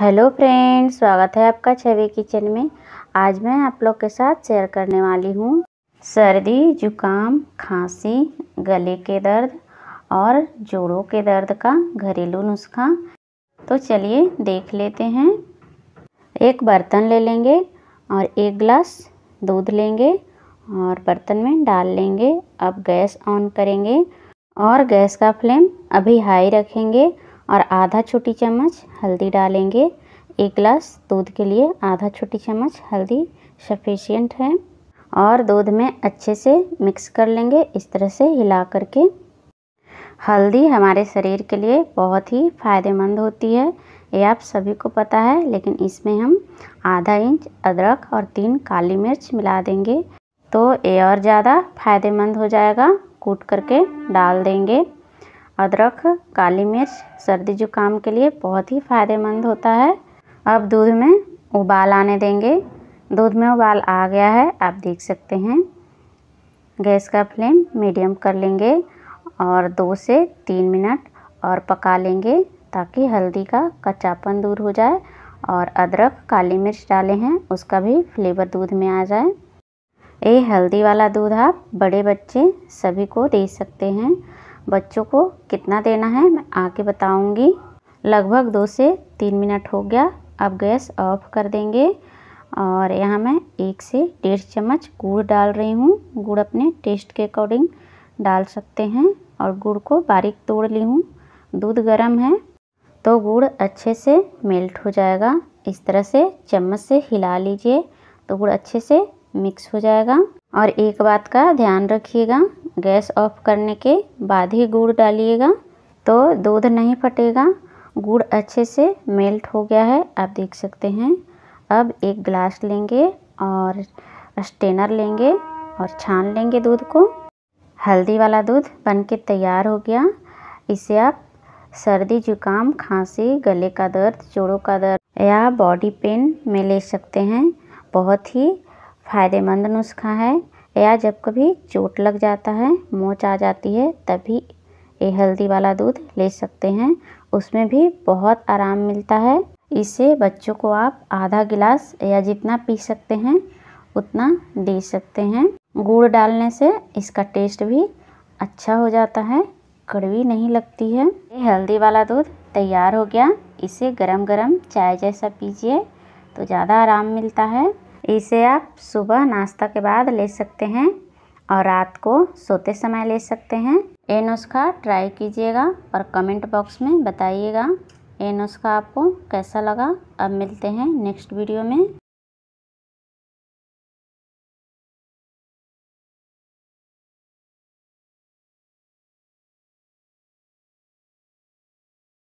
hello friends स्वागत है आपका छवि किचन में आज मैं आप लोग के साथ शेयर करने वाली हूँ सर्दी जुकाम खांसी गले के दर्द और जोड़ों के दर्द का घरेलू नुस्खा तो चलिए देख लेते हैं एक बर्तन ले लेंगे और एक गिलास दूध लेंगे और बर्तन में डाल लेंगे अब गैस ऑन करेंगे और गैस का फ्लेम अभी हाई रखेंगे और आधा छोटी चम्मच हल्दी डालेंगे एक गिलास दूध के लिए आधा छोटी चम्मच हल्दी सफिशियंट है और दूध में अच्छे से मिक्स कर लेंगे इस तरह से हिला करके हल्दी हमारे शरीर के लिए बहुत ही फ़ायदेमंद होती है ये आप सभी को पता है लेकिन इसमें हम आधा इंच अदरक और तीन काली मिर्च मिला देंगे तो ये और ज़्यादा फायदेमंद हो जाएगा कूट करके डाल देंगे अदरक काली मिर्च सर्दी जुकाम के लिए बहुत ही फ़ायदेमंद होता है अब दूध में उबाल आने देंगे दूध में उबाल आ गया है आप देख सकते हैं गैस का फ्लेम मीडियम कर लेंगे और दो से तीन मिनट और पका लेंगे ताकि हल्दी का कच्चापन दूर हो जाए और अदरक काली मिर्च डाले हैं उसका भी फ्लेवर दूध में आ जाए ये हल्दी वाला दूध आप बड़े बच्चे सभी को दे सकते हैं बच्चों को कितना देना है मैं आके बताऊंगी लगभग दो से तीन मिनट हो गया अब गैस ऑफ कर देंगे और यहाँ मैं एक से डेढ़ चम्मच गुड़ डाल रही हूँ गुड़ अपने टेस्ट के अकॉर्डिंग डाल सकते हैं और गुड़ को बारीक तोड़ ली हूँ दूध गर्म है तो गुड़ अच्छे से मेल्ट हो जाएगा इस तरह से चम्मच से हिला लीजिए तो गुड़ अच्छे से मिक्स हो जाएगा और एक बात का ध्यान रखिएगा गैस ऑफ करने के बाद ही गुड़ डालिएगा तो दूध नहीं फटेगा गुड़ अच्छे से मेल्ट हो गया है आप देख सकते हैं अब एक गिलास लेंगे और स्टेनर लेंगे और छान लेंगे दूध को हल्दी वाला दूध बन के तैयार हो गया इसे आप सर्दी जुकाम खांसी गले का दर्द जोड़ों का दर्द या बॉडी पेन में ले सकते हैं बहुत ही फ़ायदेमंद नुस्खा है या जब कभी चोट लग जाता है मोच आ जाती है तभी ये हल्दी वाला दूध ले सकते हैं उसमें भी बहुत आराम मिलता है इसे बच्चों को आप आधा गिलास या जितना पी सकते हैं उतना दे सकते हैं गुड़ डालने से इसका टेस्ट भी अच्छा हो जाता है कड़वी नहीं लगती है ये हल्दी वाला दूध तैयार हो गया इसे गरम गरम चाय जैसा पीजिए तो ज़्यादा आराम मिलता है इसे आप सुबह नाश्ता के बाद ले सकते हैं और रात को सोते समय ले सकते हैं ये नुस्खा ट्राई कीजिएगा और कमेंट बॉक्स में बताइएगा ये नुस्खा आपको कैसा लगा अब मिलते हैं नेक्स्ट वीडियो में